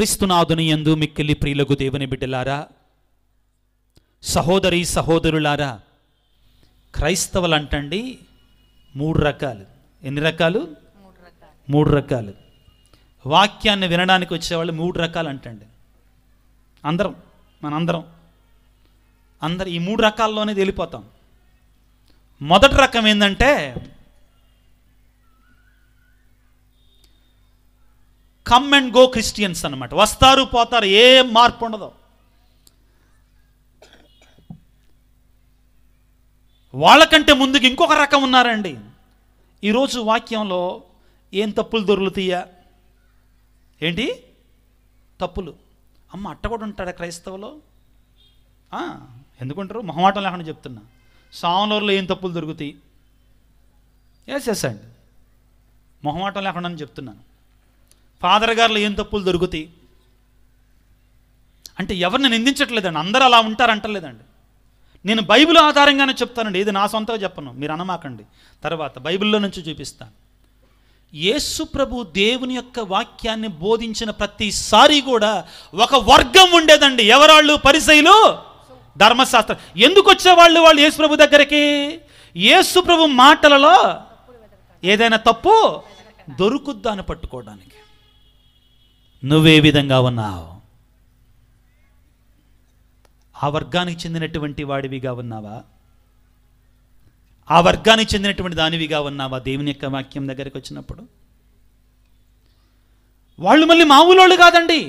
క్రీస్తునాథుని ఎందు మిక్కిలి ప్రియులకు దేవుని బిడ్డలారా సహోదరి సహోదరులారా క్రైస్తవులు అంటండి మూడు రకాలు ఎన్ని రకాలు మూడు రకాలు వాక్యాన్ని వినడానికి వచ్చేవాళ్ళు మూడు రకాలు అంటండి అందరం మనందరం అందరు ఈ మూడు రకాల్లోనే తెలిపోతాం మొదటి రకం ఏంటంటే కమ్ అండ్ గో క్రిస్టియన్స్ అనమాట వస్తారు పోతారు ఏం మార్పు ఉండదు వాళ్ళకంటే ముందుకు ఇంకొక రకం ఉన్నారండి ఈరోజు వాక్యంలో ఏం తప్పులు దొరుకుతాయా ఏంటి తప్పులు అమ్మ అట్ట కూడా ఉంటాడా క్రైస్తవులో ఎందుకుంటారు మొహమాటం లేకుండా చెప్తున్నా సామనూరులో ఏం తప్పులు దొరుకుతాయి ఎస్ ఎస్ అండి మొహమాటం లేకుండా చెప్తున్నాను ఫాదర్ గారిలో ఏం తప్పులు దొరుకుతాయి అంటే ఎవరిని నిందించట్లేదండి అందరూ అలా ఉంటారంటలేదండి నేను బైబిల్ ఆధారంగానే చెప్తానండి ఇది నా సొంతగా చెప్పను మీరు అనమాకండి తర్వాత బైబిల్లో నుంచి చూపిస్తాను యేసు ప్రభు దేవుని యొక్క వాక్యాన్ని బోధించిన ప్రతిసారి కూడా ఒక వర్గం ఉండేదండి ఎవరాళ్ళు పరిశైలు ధర్మశాస్త్రం ఎందుకు వచ్చేవాళ్ళు వాళ్ళు యేసు ప్రభు దగ్గరికి యేసు ప్రభు మాటలలో ఏదైనా తప్పు దొరుకుద్దాన్ని పట్టుకోవడానికి నువ్వే విధంగా ఉన్నావు ఆ వర్గానికి చెందినటువంటి వాడివిగా ఉన్నావా ఆ వర్గానికి చెందినటువంటి దానివిగా ఉన్నావా దేవుని యొక్క వాక్యం దగ్గరికి వచ్చినప్పుడు వాళ్ళు మళ్ళీ మామూలు కాదండి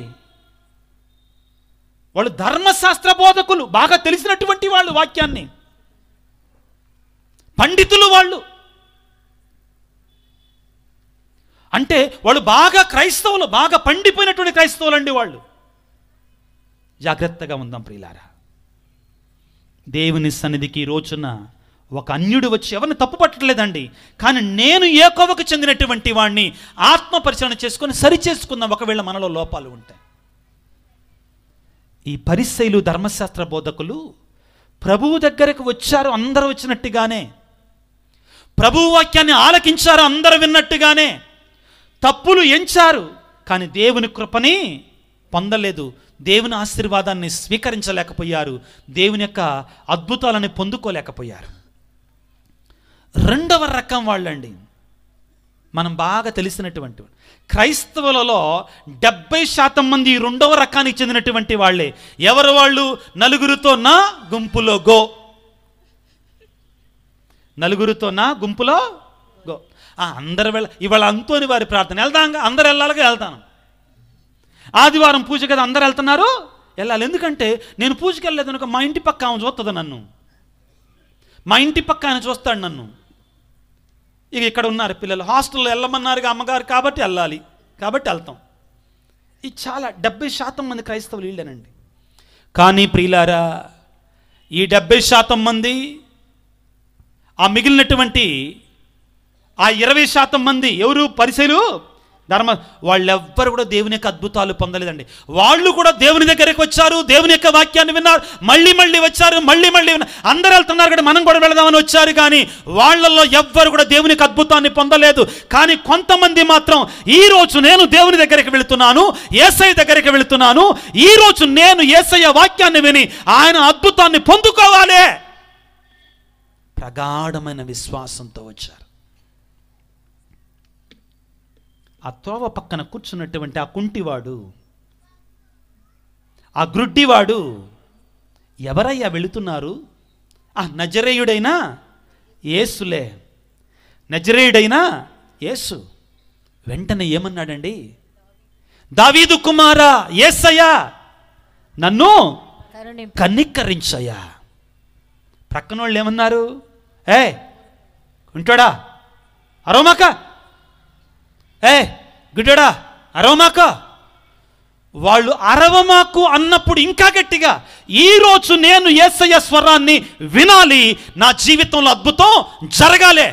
వాళ్ళు ధర్మశాస్త్ర బోధకులు బాగా తెలిసినటువంటి వాళ్ళు వాక్యాన్ని పండితులు వాళ్ళు అంటే వాళ్ళు బాగా క్రైస్తవులు బాగా పండిపోయినటువంటి క్రైస్తవులు అండి వాళ్ళు జాగ్రత్తగా ఉందాం ప్రియులారా దేవుని సన్నిధికి రోజున ఒక అన్యుడు వచ్చి ఎవరిని తప్పు పట్టలేదండి కానీ నేను ఏ కోవకు చెందినటువంటి వాడిని ఆత్మపరిశీలన చేసుకొని సరి చేసుకుందాం ఒకవేళ మనలో లోపాలు ఉంటాయి ఈ పరిశైలు ధర్మశాస్త్ర బోధకులు ప్రభువు దగ్గరకు వచ్చారు అందరూ వచ్చినట్టుగానే ప్రభువాక్యాన్ని ఆలకించారు అందరూ విన్నట్టుగానే తప్పులు ఎంచారు కానీ దేవుని కృపని పొందలేదు దేవుని ఆశీర్వాదాన్ని స్వీకరించలేకపోయారు దేవుని యొక్క అద్భుతాలని పొందుకోలేకపోయారు రెండవ రకం వాళ్ళండి మనం బాగా తెలిసినటువంటి క్రైస్తవులలో డెబ్బై శాతం మంది రెండవ రకానికి చెందినటువంటి వాళ్ళే ఎవరు వాళ్ళు నలుగురితో నా గుంపులో గో నలుగురితో నా గుంపులో అందరు వెళ్ళ ఇవాళ అంతోని వారి ప్రార్థన వెళ్దాం అందరు వెళ్ళాలిగా వెళ్తాను ఆదివారం పూజ కదా అందరు వెళ్తున్నారు వెళ్ళాలి ఎందుకంటే నేను పూజకి వెళ్ళలేదు అనుకో మా ఇంటి పక్క ఆమె చూస్తుంది నన్ను మా ఇంటి పక్క ఆయన చూస్తాడు నన్ను ఇక ఇక్కడ ఉన్నారు పిల్లలు హాస్టల్లో వెళ్ళమన్నారు అమ్మగారు కాబట్టి వెళ్ళాలి కాబట్టి వెళ్తాం ఇది చాలా డెబ్బై శాతం మంది క్రైస్తవులు వీళ్ళేనండి కానీ ప్రియులారా ఈ డెబ్బై శాతం మంది ఆ మిగిలినటువంటి ఆ ఇరవై శాతం మంది ఎవరు పరిశైలు ధర్మ వాళ్ళెవ్వరు కూడా దేవుని యొక్క అద్భుతాలు పొందలేదండి వాళ్ళు కూడా దేవుని దగ్గరికి వచ్చారు దేవుని యొక్క వాక్యాన్ని విన్నారు మళ్ళీ మళ్ళీ వచ్చారు మళ్ళీ మళ్ళీ అందరు వెళ్తున్నారు కూడా మనం కూడా వెళదామని వచ్చారు కానీ వాళ్ళల్లో ఎవ్వరు కూడా దేవుని యొక్క అద్భుతాన్ని పొందలేదు కానీ కొంతమంది మాత్రం ఈ రోజు నేను దేవుని దగ్గరికి వెళుతున్నాను ఏసఐ దగ్గరికి వెళుతున్నాను ఈ రోజు నేను ఏసయ్య వాక్యాన్ని విని ఆయన అద్భుతాన్ని పొందుకోవాలి ప్రగాఢమైన విశ్వాసంతో వచ్చారు ఆ త్రోవ పక్కన కూర్చున్నటువంటి ఆ కుంటివాడు ఆ గ్రుడ్డివాడు ఎవరయ్యా వెళుతున్నారు ఆ నజరేయుడైనా ఏసులే నజరేయుడైనా ఏసు వెంటనే ఏమన్నాడండి దావీదు కుమారా ఏసయ్యా నన్ను కన్నిక్కరించయ్యా ప్రక్కన వాళ్ళు ఏమన్నారు ఏ ఉంటాడా అరోమాక ఏ గుడ్డడా అరవమాక వాళ్ళు అరవమాకు అన్నప్పుడు ఇంకా గట్టిగా ఈరోజు నేను ఏసయ్య స్వరాన్ని వినాలి నా జీవితంలో అద్భుతం జరగాలే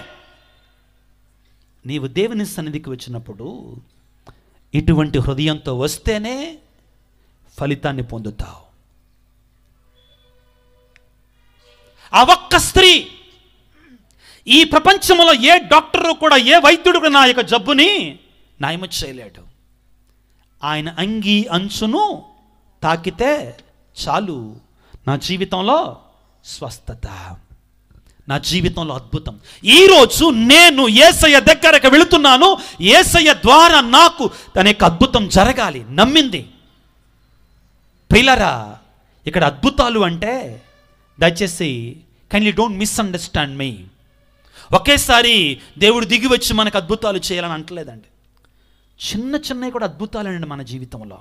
నీవు దేవుని సన్నిధికి వచ్చినప్పుడు ఇటువంటి హృదయంతో వస్తేనే ఫలితాన్ని పొందుతావు ఆ ఒక్క స్త్రీ ఈ ప్రపంచంలో ఏ డాక్టరు కూడా ఏ వైద్యుడు కూడా నా యొక్క జబ్బుని న్యాయం చేయలేడు ఆయన అంగి అంచును తాకితే చాలు నా జీవితంలో స్వస్థత నా జీవితంలో అద్భుతం ఈరోజు నేను ఏసయ్య దగ్గరకు వెళుతున్నాను ఏసయ్య ద్వారా నాకు తన యొక్క అద్భుతం జరగాలి నమ్మింది ప్రిలరా ఇక్కడ అద్భుతాలు అంటే దయచేసి కైండ్లీ డోంట్ మిస్అండర్స్టాండ్ మీ ఒకేసారి దేవుడు దిగి వచ్చి మనకు అద్భుతాలు చేయాలని అంటలేదండి చిన్న చిన్నవి కూడా అండి మన జీవితంలో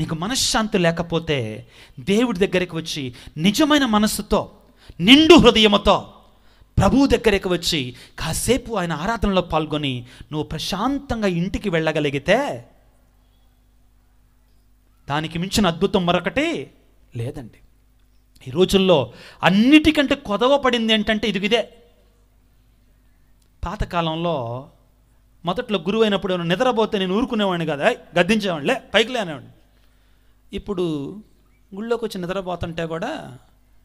నీకు మనశ్శాంతి లేకపోతే దేవుడి దగ్గరికి వచ్చి నిజమైన మనస్సుతో నిండు హృదయముతో ప్రభువు దగ్గరికి వచ్చి కాసేపు ఆయన ఆరాధనలో పాల్గొని నువ్వు ప్రశాంతంగా ఇంటికి వెళ్ళగలిగితే దానికి మించిన అద్భుతం మరొకటి లేదండి ఈ రోజుల్లో అన్నిటికంటే కొదవ పడింది ఏంటంటే ఇది ఇదే పాతకాలంలో మొదట్లో గురువు అయినప్పుడు ఏమైనా నిద్రపోతే నేను ఊరుకునేవాడిని కదా గద్దించేవాడిలే పైకి లేనేవాడిని ఇప్పుడు గుళ్ళోకి వచ్చి నిద్రపోతుంటే కూడా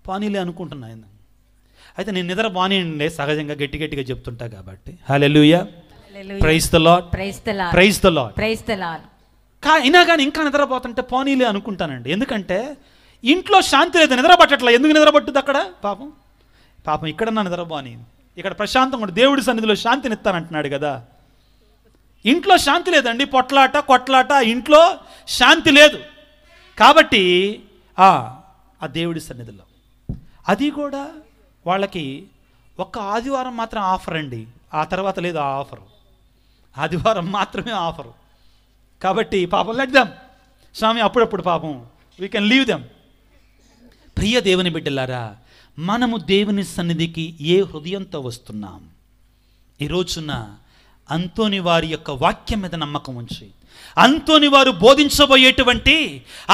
పానీలే అనుకుంటున్నా అయితే నేను నిద్ర బానిండే సహజంగా గట్టి గట్టిగా చెప్తుంటా కాబట్టి హలెలుయ ప్రైస్ ద అయినా కానీ ఇంకా నిద్రపోతుంటే పోనీలే అనుకుంటానండి ఎందుకంటే ఇంట్లో శాంతి లేదు నిద్రపట్టట్లా ఎందుకు నిద్రపట్టుద్ది అక్కడ పాపం పాపం ఇక్కడన్నా నిద్రపోని ఇక్కడ ప్రశాంతం కూడా దేవుడి సన్నిధిలో శాంతినిస్తానంటున్నాడు కదా ఇంట్లో శాంతి లేదండి పొట్లాట కొట్లాట ఇంట్లో శాంతి లేదు కాబట్టి ఆ దేవుడి సన్నిధిలో అది కూడా వాళ్ళకి ఒక్క ఆదివారం మాత్రం ఆఫర్ అండి ఆ తర్వాత లేదు ఆ ఆఫరు ఆదివారం మాత్రమే ఆఫరు కాబట్టి పాపం లెట్ దెమ్ స్వామి అప్పుడప్పుడు పాపం వీ కెన్ లీవ్ దెమ్ ప్రియ దేవుని బిడ్డలారా మనము దేవుని సన్నిధికి ఏ హృదయంతో వస్తున్నాం ఈ అంతోని వారి యొక్క వాక్యం మీద నమ్మకం ఉంచి అంతోని వారు బోధించబోయేటువంటి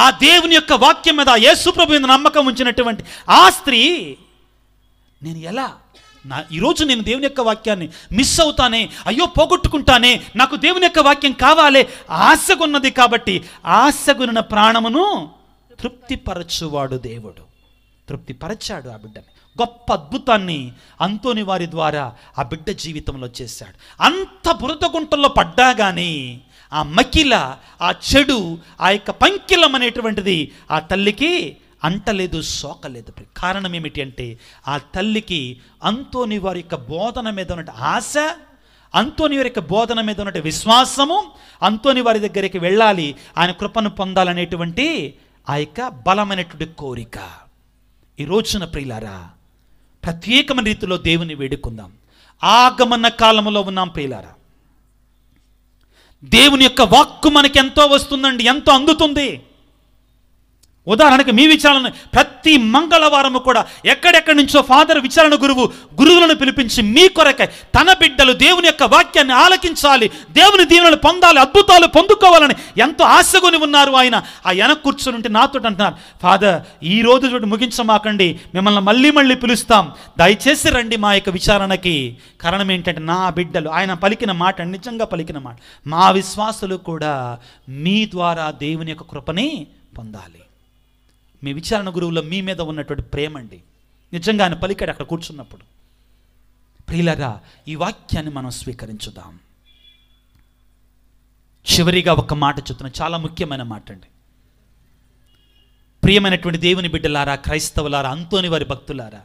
ఆ దేవుని యొక్క వాక్యం మీద యేసుప్రభు మీద నమ్మకం ఉంచినటువంటి ఆ స్త్రీ నేను ఎలా నా ఈరోజు నేను దేవుని యొక్క వాక్యాన్ని మిస్ అవుతానే అయ్యో పోగొట్టుకుంటానే నాకు దేవుని యొక్క వాక్యం కావాలే ఆశగున్నది కాబట్టి ఆశగున్న ప్రాణమును తృప్తిపరచువాడు దేవుడు తృప్తిపరచాడు ఆ బిడ్డని గొప్ప అద్భుతాన్ని అంతోని వారి ద్వారా ఆ బిడ్డ జీవితంలో చేశాడు అంత బురద గుంటల్లో పడ్డా కానీ ఆ మకిల ఆ చెడు ఆ యొక్క పంకిలం అనేటువంటిది ఆ తల్లికి అంటలేదు సోకలేదు కారణం ఏమిటి అంటే ఆ తల్లికి అంతోని వారి యొక్క బోధన మీద ఉన్నటువంటి ఆశ అంతోని వారి యొక్క బోధన మీద ఉన్న విశ్వాసము అంతోని వారి దగ్గరికి వెళ్ళాలి ఆయన కృపను పొందాలనేటువంటి ఆ యొక్క బలమైనటువంటి కోరిక ఈ రోజున ప్రియులారా ప్రత్యేకమైన రీతిలో దేవుని వేడుకుందాం ఆగమన కాలంలో ఉన్నాం ప్రియులారా దేవుని యొక్క వాక్కు మనకి ఎంతో వస్తుందండి ఎంతో అందుతుంది ఉదాహరణకి మీ విచారణ ప్రతి మంగళవారము కూడా ఎక్కడెక్కడి నుంచో ఫాదర్ విచారణ గురువు గురువులను పిలిపించి మీ కొరకై తన బిడ్డలు దేవుని యొక్క వాక్యాన్ని ఆలకించాలి దేవుని దీవులను పొందాలి అద్భుతాలు పొందుకోవాలని ఎంతో ఆశగొని ఉన్నారు ఆయన ఆ వెనక కూర్చొని ఉంటే నాతో అంటున్నారు ఫాదర్ ఈ రోజు చూడు ముగించమాకండి మిమ్మల్ని మళ్ళీ మళ్ళీ పిలుస్తాం దయచేసి రండి మా యొక్క విచారణకి కారణం ఏంటంటే నా బిడ్డలు ఆయన పలికిన మాట నిజంగా పలికిన మాట మా విశ్వాసులు కూడా మీ ద్వారా దేవుని యొక్క కృపని పొందాలి మీ విచారణ గురువులో మీ మీద ఉన్నటువంటి ప్రేమ అండి నిజంగా ఆయన పలికాడు అక్కడ కూర్చున్నప్పుడు ప్రియులరా ఈ వాక్యాన్ని మనం స్వీకరించుదాం చివరిగా ఒక మాట చెప్తున్న చాలా ముఖ్యమైన మాట అండి ప్రియమైనటువంటి దేవుని బిడ్డలారా క్రైస్తవులారా అంతోని వారి భక్తులారా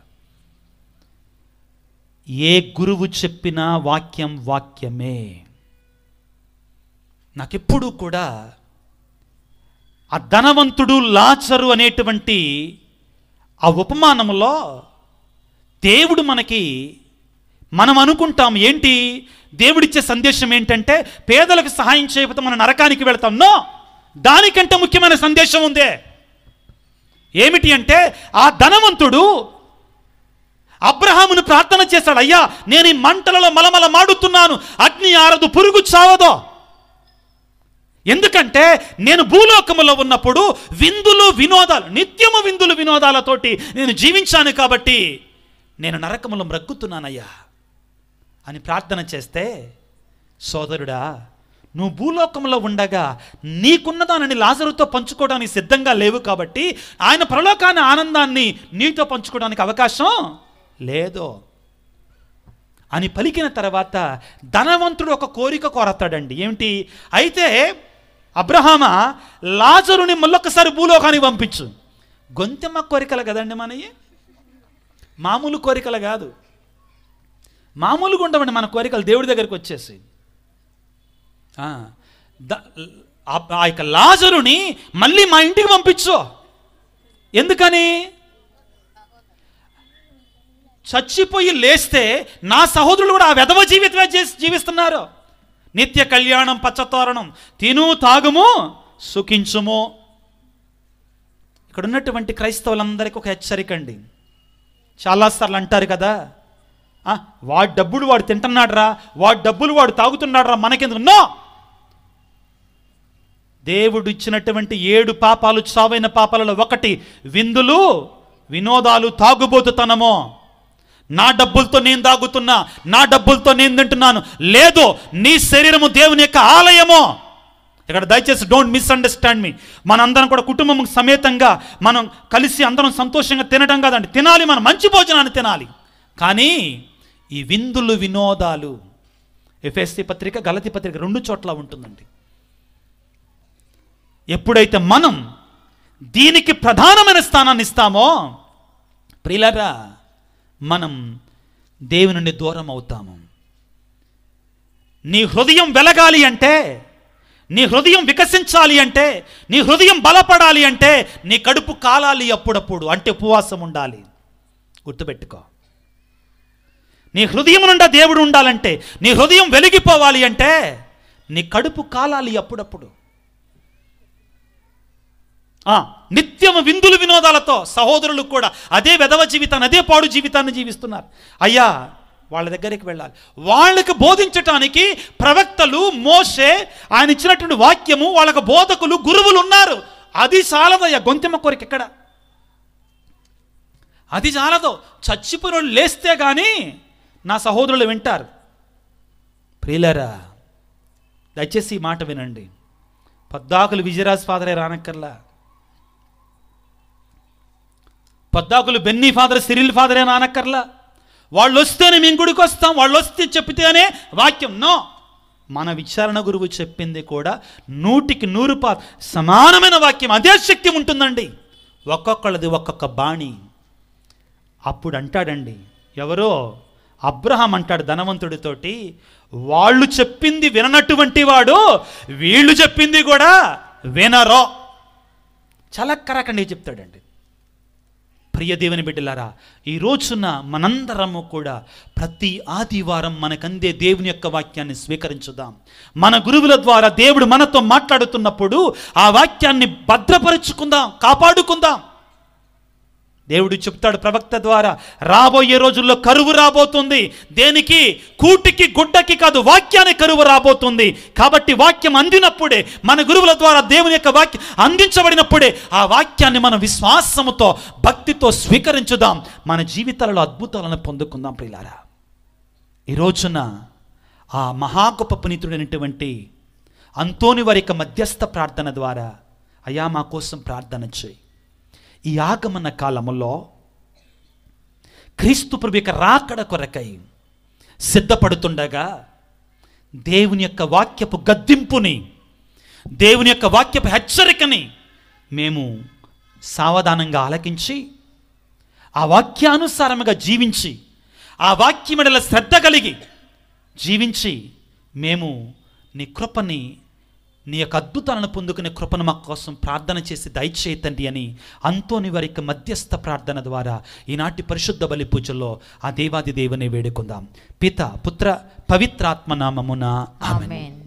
ఏ గురువు చెప్పిన వాక్యం వాక్యమే నాకెప్పుడు కూడా ఆ ధనవంతుడు లాచరు అనేటువంటి ఆ ఉపమానములో దేవుడు మనకి మనం అనుకుంటాం ఏంటి దేవుడిచ్చే సందేశం ఏంటంటే పేదలకు సహాయం చేయకపోతే మనం నరకానికి వెళ్తాం నో దానికంటే ముఖ్యమైన సందేశం ఉందే ఏమిటి అంటే ఆ ధనవంతుడు అబ్రహామును ప్రార్థన చేశాడు అయ్యా నేను ఈ మంటలలో మలమల మాడుతున్నాను అగ్ని ఆరదు పురుగు చావదో ఎందుకంటే నేను భూలోకములో ఉన్నప్పుడు విందులు వినోదాలు నిత్యము విందులు వినోదాలతోటి నేను జీవించాను కాబట్టి నేను నరకములో మ్రగ్గుతున్నానయ్యా అని ప్రార్థన చేస్తే సోదరుడా నువ్వు భూలోకంలో ఉండగా నీకున్న దానిని లాజరుతో పంచుకోవడానికి సిద్ధంగా లేవు కాబట్టి ఆయన ప్రలోకాన్ని ఆనందాన్ని నీతో పంచుకోవడానికి అవకాశం లేదు అని పలికిన తర్వాత ధనవంతుడు ఒక కోరిక కోరతాడండి ఏమిటి అయితే అబ్రహామ లాజరుని మళ్ళొక్కసారి భూలోకానికి పంపించు గొంతెమ్మ కోరికలు కదండి మనవి మామూలు కోరికలు కాదు మామూలుగా ఉండవండి మన కోరికలు దేవుడి దగ్గరికి వచ్చేసి ఆ యొక్క లాజరుని మళ్ళీ మా ఇంటికి పంపించు ఎందుకని చచ్చిపోయి లేస్తే నా సహోదరులు కూడా ఆ విధవ జీవితమే జీవిస్తున్నారు నిత్య కళ్యాణం పచ్చతోరణం తిను తాగుము సుఖించుము ఇక్కడ ఉన్నటువంటి క్రైస్తవులందరికీ ఒక హెచ్చరిక అండి చాలాసార్లు అంటారు కదా వాడు డబ్బులు వాడు తింటున్నాడరా వాడు డబ్బులు వాడు తాగుతున్నాడరా మనకెందుకు నో దేవుడు ఇచ్చినటువంటి ఏడు పాపాలు చావైన పాపాలలో ఒకటి విందులు వినోదాలు తాగుబోతుతనమో నా డబ్బులతో నేను తాగుతున్నా నా డబ్బులతో నేను తింటున్నాను లేదు నీ శరీరము దేవుని యొక్క ఆలయము ఇక్కడ దయచేసి డోంట్ మిస్అండర్స్టాండ్ మీ మనందరం కూడా కుటుంబం సమేతంగా మనం కలిసి అందరం సంతోషంగా తినడం కాదండి తినాలి మనం మంచి భోజనాన్ని తినాలి కానీ ఈ విందులు వినోదాలు ఎఫ్ఎస్సి పత్రిక గలతి పత్రిక రెండు చోట్ల ఉంటుందండి ఎప్పుడైతే మనం దీనికి ప్రధానమైన స్థానాన్ని ఇస్తామో ప్రియులరా మనం దేవుని నుండి దూరం అవుతాము నీ హృదయం వెలగాలి అంటే నీ హృదయం వికసించాలి అంటే నీ హృదయం బలపడాలి అంటే నీ కడుపు కాలాలి అప్పుడప్పుడు అంటే ఉపవాసం ఉండాలి గుర్తుపెట్టుకో నీ హృదయం నుండా దేవుడు ఉండాలంటే నీ హృదయం వెలిగిపోవాలి అంటే నీ కడుపు కాలాలి అప్పుడప్పుడు నిత్యము విందులు వినోదాలతో సహోదరులు కూడా అదే వెధవ జీవితాన్ని అదే పాడు జీవితాన్ని జీవిస్తున్నారు అయ్యా వాళ్ళ దగ్గరికి వెళ్ళాలి వాళ్ళకి బోధించటానికి ప్రవక్తలు మోసే ఆయన ఇచ్చినటువంటి వాక్యము వాళ్ళకు బోధకులు గురువులు ఉన్నారు అది చాలదయ్యా గొంతెమ్మ కోరిక ఎక్కడ అది చాలదు చచ్చిపోయిన లేస్తే కానీ నా సహోదరులు వింటారు ప్రియులరా దయచేసి ఈ మాట వినండి పద్దాకులు విజయరాజ్ ఫాదరే రానక్కర్లా పద్దాకులు బెన్నీ ఫాదర్ సిరిల్ ఫాదరే నానక్కర్లా వాళ్ళు వస్తేనే మేము గుడికి వస్తాం వాళ్ళు వస్తే చెప్తేనే వాక్యం నో మన విచారణ గురువు చెప్పింది కూడా నూటికి నూరు పా సమానమైన వాక్యం అదే శక్తి ఉంటుందండి ఒక్కొక్కళ్ళది ఒక్కొక్క బాణి అప్పుడు అంటాడండి ఎవరో అబ్రహాం అంటాడు ధనవంతుడితోటి వాళ్ళు చెప్పింది విననటువంటి వాడు వీళ్ళు చెప్పింది కూడా వినరో చాలా కరకండి చెప్తాడండి ప్రియ దేవుని బిడ్డలారా ఈ రోజున మనందరము కూడా ప్రతి ఆదివారం మనకందే దేవుని యొక్క వాక్యాన్ని స్వీకరించుదాం మన గురువుల ద్వారా దేవుడు మనతో మాట్లాడుతున్నప్పుడు ఆ వాక్యాన్ని భద్రపరుచుకుందాం కాపాడుకుందాం దేవుడు చెప్తాడు ప్రవక్త ద్వారా రాబోయే రోజుల్లో కరువు రాబోతుంది దేనికి కూటికి గుడ్డకి కాదు వాక్యానికి కరువు రాబోతుంది కాబట్టి వాక్యం అందినప్పుడే మన గురువుల ద్వారా దేవుని యొక్క వాక్యం అందించబడినప్పుడే ఆ వాక్యాన్ని మనం విశ్వాసముతో భక్తితో స్వీకరించుదాం మన జీవితాలలో అద్భుతాలను పొందుకుందాం ప్రియులారా ఈ రోజున ఆ మహాగొప్ప పునీతుడైనటువంటి అంతోని వారి యొక్క మధ్యస్థ ప్రార్థన ద్వారా అయా మా కోసం ప్రార్థన చేయి ఈ ఆగమన కాలములో క్రీస్తు ప్రభు యొక్క రాకడ కొరకై సిద్ధపడుతుండగా దేవుని యొక్క వాక్యపు గద్దింపుని దేవుని యొక్క వాక్యపు హెచ్చరికని మేము సావధానంగా ఆలకించి ఆ వాక్యానుసారముగా జీవించి ఆ వాక్యమడల శ్రద్ధ కలిగి జీవించి మేము నీ కృపని నీ యొక్క అద్భుతాలను పొందుకునే కృపను మా కోసం ప్రార్థన చేసి దయచేయతండి అని అంతోని వారికి మధ్యస్థ ప్రార్థన ద్వారా ఈనాటి పరిశుద్ధ బలి పూజల్లో ఆ దేవాది దేవుని వేడుకుందాం పిత పుత్ర పవిత్రాత్మ నామమున ఆమె